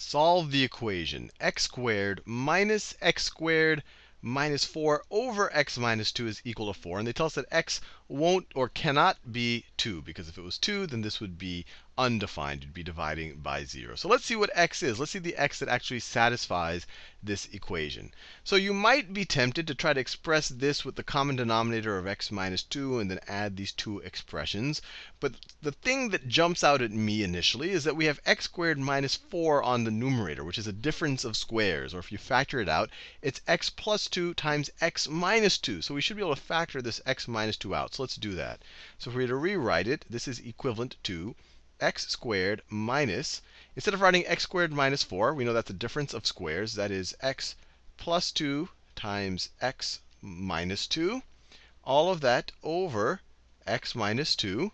Solve the equation. x squared minus x squared minus 4 over x minus 2 is equal to 4. And they tell us that x won't or cannot be 2, because if it was 2, then this would be undefined. You'd be dividing by 0. So let's see what x is. Let's see the x that actually satisfies this equation. So you might be tempted to try to express this with the common denominator of x minus 2 and then add these two expressions. But the thing that jumps out at me initially is that we have x squared minus 4 on the numerator, which is a difference of squares. Or if you factor it out, it's x plus 2 times x minus 2. So we should be able to factor this x minus 2 out. So let's do that. So if we were to rewrite it, this is equivalent to x squared minus, instead of writing x squared minus 4, we know that's the difference of squares. That is x plus 2 times x minus 2. All of that over x minus 2.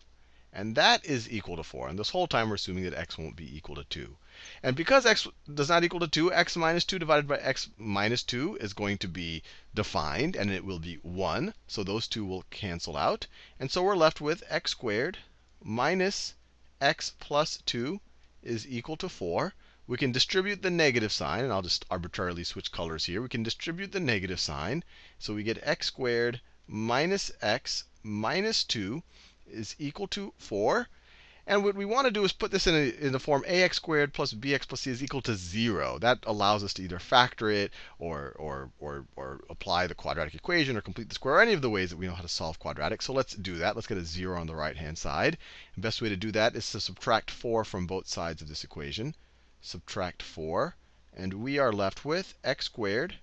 And that is equal to 4. And this whole time we're assuming that x won't be equal to 2. And because x does not equal to 2, x minus 2 divided by x minus 2 is going to be defined, and it will be 1. So those two will cancel out. And so we're left with x squared minus x plus 2 is equal to 4. We can distribute the negative sign, and I'll just arbitrarily switch colors here. We can distribute the negative sign. So we get x squared minus x minus 2 is equal to 4. And what we want to do is put this in, a, in the form ax squared plus bx plus c is equal to 0. That allows us to either factor it or, or, or, or apply the quadratic equation or complete the square, or any of the ways that we know how to solve quadratics. So let's do that. Let's get a 0 on the right-hand side. The best way to do that is to subtract 4 from both sides of this equation. Subtract 4. And we are left with x squared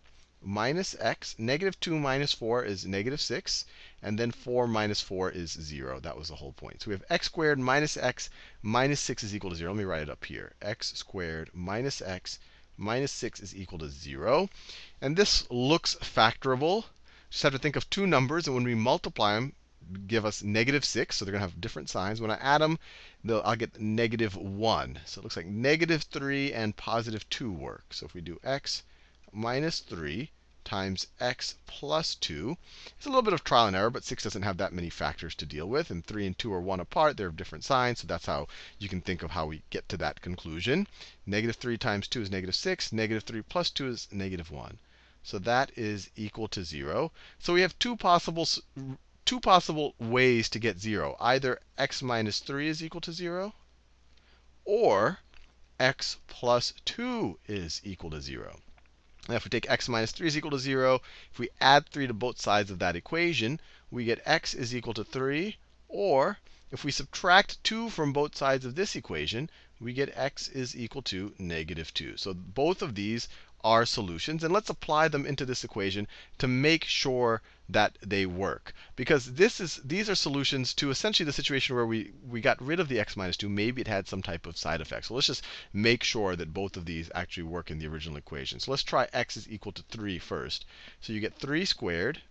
minus x. Negative 2 minus 4 is negative 6. And then 4 minus 4 is 0. That was the whole point. So we have x squared minus x minus 6 is equal to 0. Let me write it up here. x squared minus x minus 6 is equal to 0. And this looks factorable. Just have to think of two numbers, and when we multiply them, give us negative 6, so they're going to have different signs. When I add them, I'll get negative 1. So it looks like negative 3 and positive 2 work. So if we do x minus 3 times x plus 2. It's a little bit of trial and error, but 6 doesn't have that many factors to deal with. And 3 and 2 are 1 apart. They're of different signs, so that's how you can think of how we get to that conclusion. Negative 3 times 2 is negative 6. Negative 3 plus 2 is negative 1. So that is equal to 0. So we have two possible, two possible ways to get 0. Either x minus 3 is equal to 0, or x plus 2 is equal to 0. Now if we take x minus 3 is equal to 0, if we add 3 to both sides of that equation, we get x is equal to 3. Or if we subtract 2 from both sides of this equation, we get x is equal to negative 2. So both of these are solutions. And let's apply them into this equation to make sure that they work because this is these are solutions to essentially the situation where we, we got rid of the x minus 2. Maybe it had some type of side effect. So let's just make sure that both of these actually work in the original equation. So let's try x is equal to 3 first. So you get 3 squared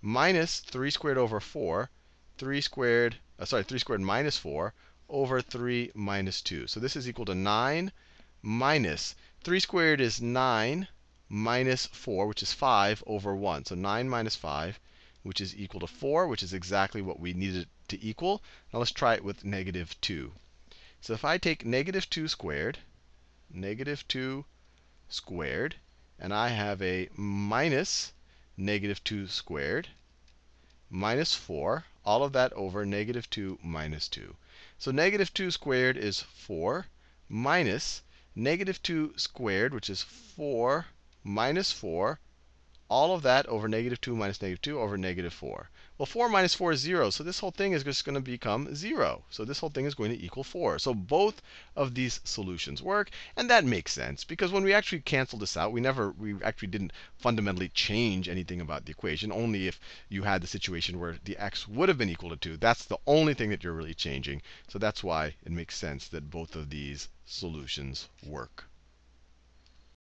minus 3 squared over 4, 3 squared, uh, sorry, 3 squared minus 4 over 3 minus 2. So this is equal to 9 minus, 3 squared is 9 minus 4, which is 5 over 1. So 9 minus 5 which is equal to 4, which is exactly what we needed to equal. Now let's try it with negative 2. So if I take negative 2 squared, negative 2 squared, and I have a minus negative 2 squared minus 4, all of that over negative 2 minus 2. So negative 2 squared is 4 minus negative 2 squared, which is 4 minus 4 all of that over negative 2 minus negative 2 over negative 4. Well, 4 minus 4 is 0, so this whole thing is just going to become 0. So this whole thing is going to equal 4. So both of these solutions work, and that makes sense, because when we actually cancel this out, we never, we actually didn't fundamentally change anything about the equation, only if you had the situation where the x would have been equal to 2. That's the only thing that you're really changing. So that's why it makes sense that both of these solutions work.